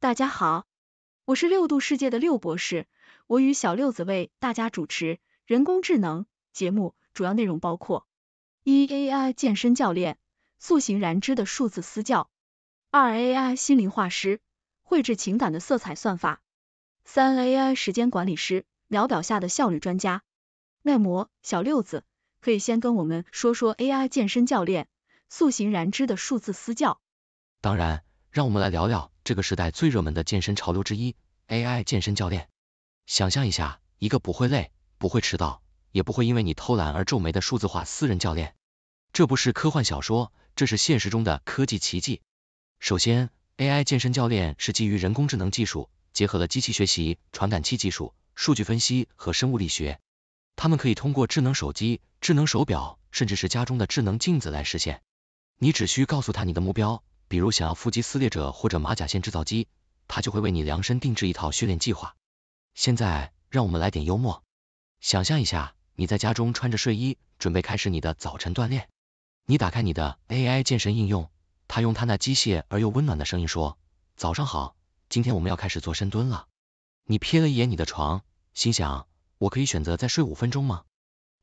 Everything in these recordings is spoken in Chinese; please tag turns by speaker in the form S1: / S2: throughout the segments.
S1: 大家好，我是六度世界的六博士，我与小六子为大家主持人工智能节目，主要内容包括：一、AI 健身教练，塑形燃脂的数字私教；二、AI 心灵画师，绘制情感的色彩算法；三、AI 时间管理师，秒表下的效率专家。耐磨小六子，可以先跟我们说说 AI 健身教练，塑形燃脂的数字私教。
S2: 当然，让我们来聊聊。这个时代最热门的健身潮流之一，AI 健身教练。想象一下，一个不会累、不会迟到，也不会因为你偷懒而皱眉的数字化私人教练，这不是科幻小说，这是现实中的科技奇迹。首先，AI 健身教练是基于人工智能技术，结合了机器学习、传感器技术、数据分析和生物力学。他们可以通过智能手机、智能手表，甚至是家中的智能镜子来实现。你只需告诉他你的目标。比如想要腹肌撕裂者或者马甲线制造机，他就会为你量身定制一套训练计划。现在让我们来点幽默，想象一下你在家中穿着睡衣，准备开始你的早晨锻炼。你打开你的 AI 健身应用，他用他那机械而又温暖的声音说：“早上好，今天我们要开始做深蹲了。”你瞥了一眼你的床，心想：“我可以选择再睡五分钟吗？”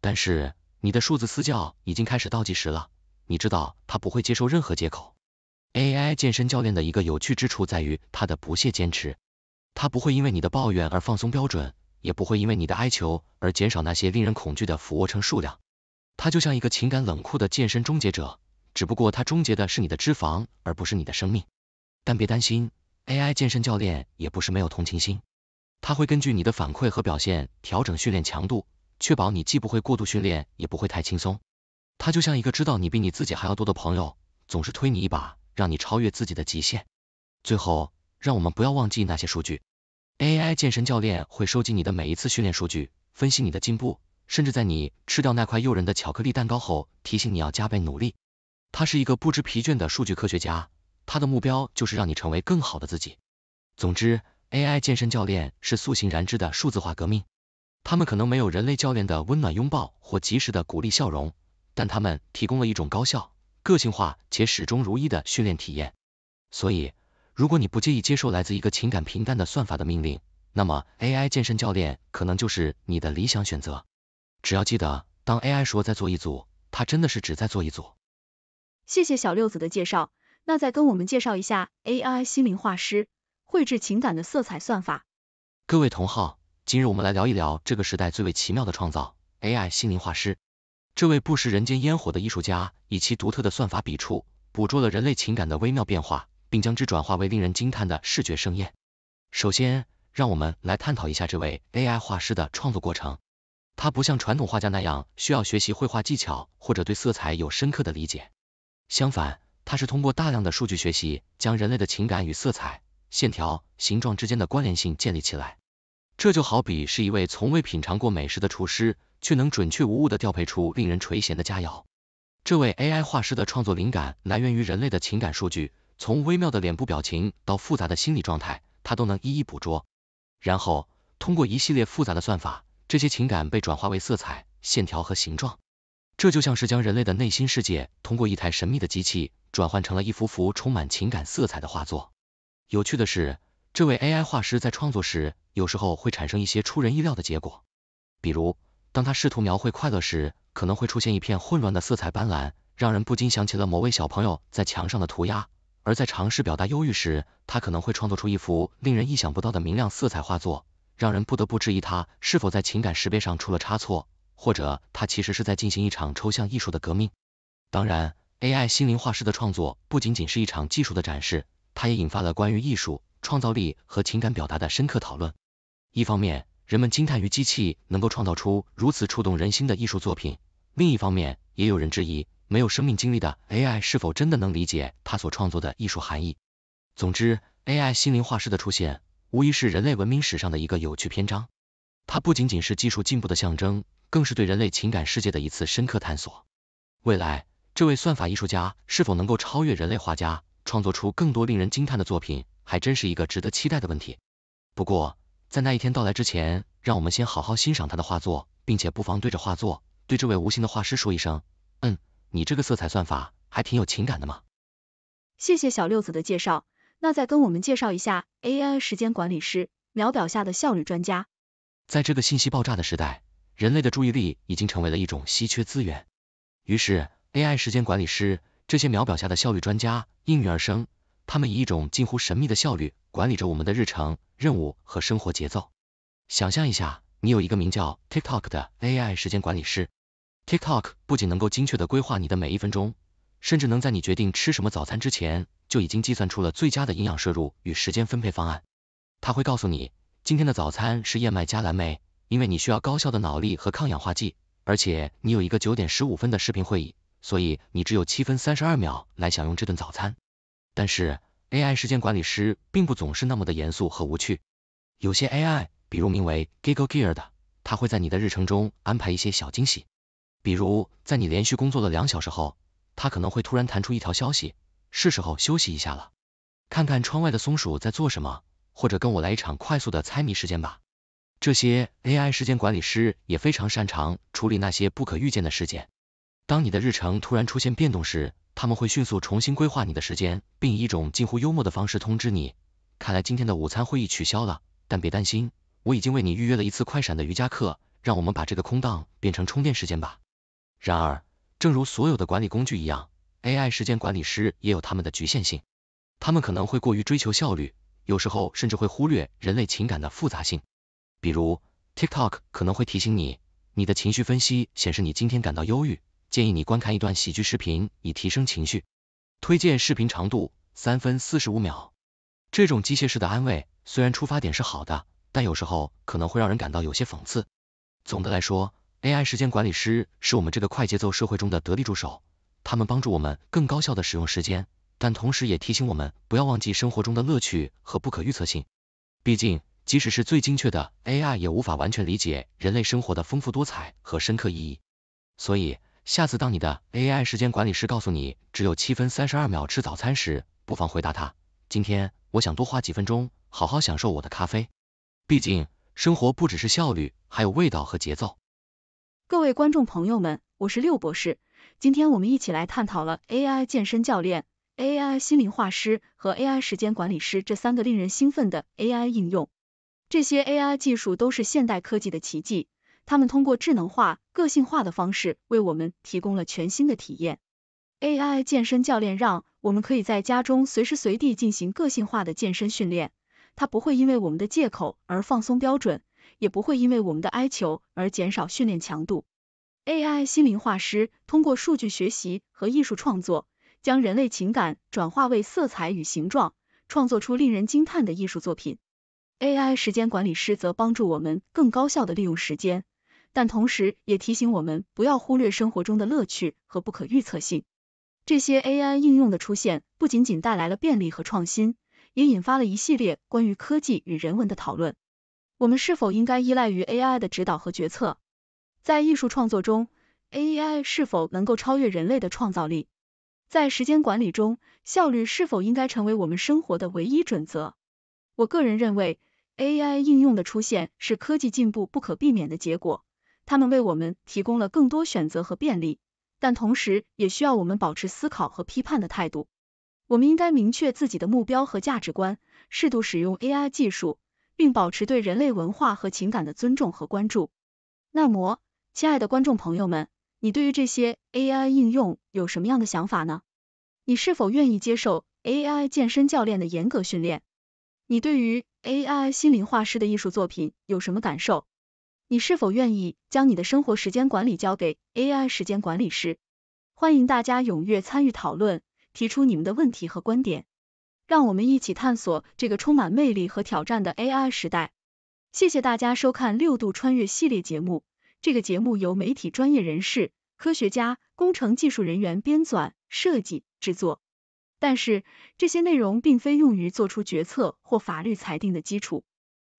S2: 但是你的数字私教已经开始倒计时了，你知道他不会接受任何借口。AI 健身教练的一个有趣之处在于他的不懈坚持，他不会因为你的抱怨而放松标准，也不会因为你的哀求而减少那些令人恐惧的俯卧撑数量。他就像一个情感冷酷的健身终结者，只不过他终结的是你的脂肪，而不是你的生命。但别担心，AI 健身教练也不是没有同情心，他会根据你的反馈和表现调整训练强度，确保你既不会过度训练，也不会太轻松。他就像一个知道你比你自己还要多的朋友，总是推你一把。让你超越自己的极限。最后，让我们不要忘记那些数据，AI 健身教练会收集你的每一次训练数据，分析你的进步，甚至在你吃掉那块诱人的巧克力蛋糕后，提醒你要加倍努力。他是一个不知疲倦的数据科学家，他的目标就是让你成为更好的自己。总之，AI 健身教练是塑形燃脂的数字化革命。他们可能没有人类教练的温暖拥抱或及时的鼓励笑容，但他们提供了一种高效。个性化且始终如一的训练体验。所以，如果你不介意接受来自一个情感平淡的算法的命令，那么 AI 健身教练可能就是你的理想选择。只要记得，当 AI 说再做一组，它真的是只在做一组。
S1: 谢谢小六子的介绍，那再跟我们介绍一下 AI 心灵画师，绘制情感的色彩算法。
S2: 各位同好，今日我们来聊一聊这个时代最为奇妙的创造 ——AI 心灵画师。这位不食人间烟火的艺术家，以其独特的算法笔触，捕捉了人类情感的微妙变化，并将之转化为令人惊叹的视觉盛宴。首先，让我们来探讨一下这位 AI 画师的创作过程。他不像传统画家那样需要学习绘画技巧或者对色彩有深刻的理解，相反，他是通过大量的数据学习，将人类的情感与色彩、线条、形状之间的关联性建立起来。这就好比是一位从未品尝过美食的厨师。却能准确无误的调配出令人垂涎的佳肴。这位 AI 画师的创作灵感来源于人类的情感数据，从微妙的脸部表情到复杂的心理状态，他都能一一捕捉。然后，通过一系列复杂的算法，这些情感被转化为色彩、线条和形状。这就像是将人类的内心世界通过一台神秘的机器，转换成了一幅幅充满情感色彩的画作。有趣的是，这位 AI 画师在创作时，有时候会产生一些出人意料的结果，比如。当他试图描绘快乐时，可能会出现一片混乱的色彩斑斓，让人不禁想起了某位小朋友在墙上的涂鸦；而在尝试表达忧郁时，他可能会创作出一幅令人意想不到的明亮色彩画作，让人不得不质疑他是否在情感识别上出了差错，或者他其实是在进行一场抽象艺术的革命。当然，AI 心灵画师的创作不仅仅是一场技术的展示，它也引发了关于艺术创造力和情感表达的深刻讨论。一方面，人们惊叹于机器能够创造出如此触动人心的艺术作品，另一方面也有人质疑，没有生命经历的 AI 是否真的能理解他所创作的艺术含义。总之，AI 心灵画师的出现无疑是人类文明史上的一个有趣篇章，它不仅仅是技术进步的象征，更是对人类情感世界的一次深刻探索。未来，这位算法艺术家是否能够超越人类画家，创作出更多令人惊叹的作品，还真是一个值得期待的问题。不过，在那一天到来之前，让我们先好好欣赏他的画作，并且不妨对着画作，对这位无形的画师说一声，嗯，你这个色彩算法还挺有情感的嘛。
S1: 谢谢小六子的介绍，那再跟我们介绍一下 AI 时间管理师，秒表下的效率专家。
S2: 在这个信息爆炸的时代，人类的注意力已经成为了一种稀缺资源，于是 AI 时间管理师这些秒表下的效率专家应运而生。他们以一种近乎神秘的效率，管理着我们的日程、任务和生活节奏。想象一下，你有一个名叫 TikTok 的 AI 时间管理师。TikTok 不仅能够精确的规划你的每一分钟，甚至能在你决定吃什么早餐之前，就已经计算出了最佳的营养摄入与时间分配方案。它会告诉你，今天的早餐是燕麦加蓝莓，因为你需要高效的脑力和抗氧化剂，而且你有一个九点十五分的视频会议，所以你只有七分三十二秒来享用这顿早餐。但是，AI 时间管理师并不总是那么的严肃和无趣。有些 AI，比如名为 g i g g l e Gear 的，它会在你的日程中安排一些小惊喜，比如在你连续工作了两小时后，它可能会突然弹出一条消息，是时候休息一下了，看看窗外的松鼠在做什么，或者跟我来一场快速的猜谜时间吧。这些 AI 时间管理师也非常擅长处理那些不可预见的事件。当你的日程突然出现变动时，他们会迅速重新规划你的时间，并以一种近乎幽默的方式通知你，看来今天的午餐会议取消了，但别担心，我已经为你预约了一次快闪的瑜伽课，让我们把这个空档变成充电时间吧。然而，正如所有的管理工具一样，AI 时间管理师也有他们的局限性，他们可能会过于追求效率，有时候甚至会忽略人类情感的复杂性，比如，TikTok 可能会提醒你，你的情绪分析显示你今天感到忧郁。建议你观看一段喜剧视频以提升情绪，推荐视频长度三分四十五秒。这种机械式的安慰虽然出发点是好的，但有时候可能会让人感到有些讽刺。总的来说，AI 时间管理师是我们这个快节奏社会中的得力助手，他们帮助我们更高效的使用时间，但同时也提醒我们不要忘记生活中的乐趣和不可预测性。毕竟，即使是最精确的 AI 也无法完全理解人类生活的丰富多彩和深刻意义。所以。下次当你的 AI 时间管理师告诉你只有七分三十二秒吃早餐时，不妨回答他：今天我想多花几分钟，好好享受我的咖啡。毕竟，生活不只是效率，还有味道和节奏。
S1: 各位观众朋友们，我是六博士，今天我们一起来探讨了 AI 健身教练、AI 心灵画师和 AI 时间管理师这三个令人兴奋的 AI 应用。这些 AI 技术都是现代科技的奇迹。他们通过智能化、个性化的方式为我们提供了全新的体验。AI 健身教练让我们可以在家中随时随地进行个性化的健身训练，它不会因为我们的借口而放松标准，也不会因为我们的哀求而减少训练强度。AI 心灵画师通过数据学习和艺术创作，将人类情感转化为色彩与形状，创作出令人惊叹的艺术作品。AI 时间管理师则帮助我们更高效地利用时间。但同时也提醒我们不要忽略生活中的乐趣和不可预测性。这些 AI 应用的出现不仅仅带来了便利和创新，也引发了一系列关于科技与人文的讨论。我们是否应该依赖于 AI 的指导和决策？在艺术创作中，AI 是否能够超越人类的创造力？在时间管理中，效率是否应该成为我们生活的唯一准则？我个人认为，AI 应用的出现是科技进步不可避免的结果。他们为我们提供了更多选择和便利，但同时也需要我们保持思考和批判的态度。我们应该明确自己的目标和价值观，适度使用 AI 技术，并保持对人类文化和情感的尊重和关注。那么，亲爱的观众朋友们，你对于这些 AI 应用有什么样的想法呢？你是否愿意接受 AI 健身教练的严格训练？你对于 AI 心灵画师的艺术作品有什么感受？你是否愿意将你的生活时间管理交给 AI 时间管理师？欢迎大家踊跃参与讨论，提出你们的问题和观点，让我们一起探索这个充满魅力和挑战的 AI 时代。谢谢大家收看六度穿越系列节目，这个节目由媒体专业人士、科学家、工程技术人员编纂、设计、制作，但是这些内容并非用于做出决策或法律裁定的基础。